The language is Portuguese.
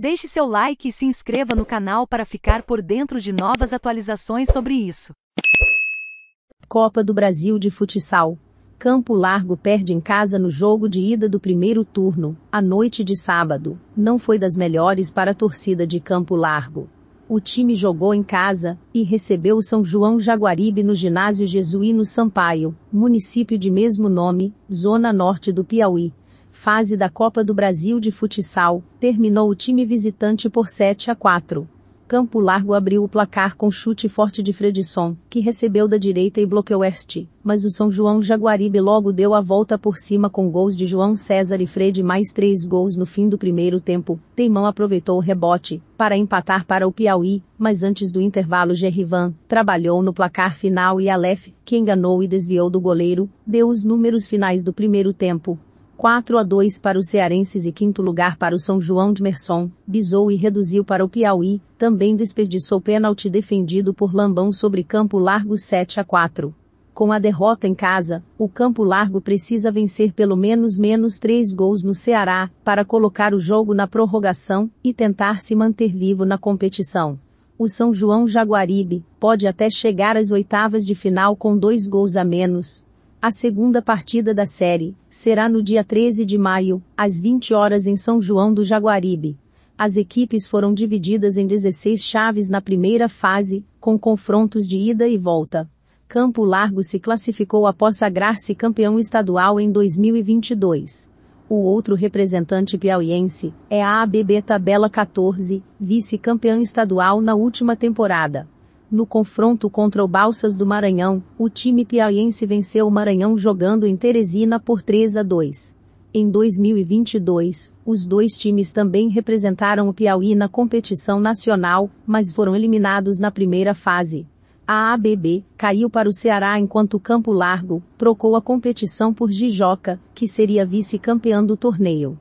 Deixe seu like e se inscreva no canal para ficar por dentro de novas atualizações sobre isso. Copa do Brasil de Futsal. Campo Largo perde em casa no jogo de ida do primeiro turno, à noite de sábado. Não foi das melhores para a torcida de Campo Largo. O time jogou em casa e recebeu o São João Jaguaribe no ginásio Jesuíno Sampaio, município de mesmo nome, zona norte do Piauí fase da Copa do Brasil de Futsal, terminou o time visitante por 7 a 4. Campo Largo abriu o placar com chute forte de Fredson, que recebeu da direita e bloqueou Este, mas o São João Jaguaribe logo deu a volta por cima com gols de João César e Fred mais três gols no fim do primeiro tempo. Teimão aproveitou o rebote para empatar para o Piauí, mas antes do intervalo Gerrivan trabalhou no placar final e Aleph, que enganou e desviou do goleiro, deu os números finais do primeiro tempo. 4 a 2 para os cearenses e quinto lugar para o São João de Merson, bisou e reduziu para o Piauí, também desperdiçou pênalti defendido por Lambão sobre campo largo 7 a 4. Com a derrota em casa, o campo largo precisa vencer pelo menos menos 3 gols no Ceará, para colocar o jogo na prorrogação, e tentar se manter vivo na competição. O São João Jaguaribe, pode até chegar às oitavas de final com dois gols a menos, a segunda partida da série será no dia 13 de maio, às 20 horas em São João do Jaguaribe. As equipes foram divididas em 16 chaves na primeira fase, com confrontos de ida e volta. Campo Largo se classificou após sagrar-se campeão estadual em 2022. O outro representante piauiense é a ABB Tabela 14, vice-campeão estadual na última temporada. No confronto contra o Balsas do Maranhão, o time piauiense venceu o Maranhão jogando em Teresina por 3 a 2. Em 2022, os dois times também representaram o Piauí na competição nacional, mas foram eliminados na primeira fase. A ABB caiu para o Ceará enquanto Campo Largo trocou a competição por Jijoca, que seria vice-campeão do torneio.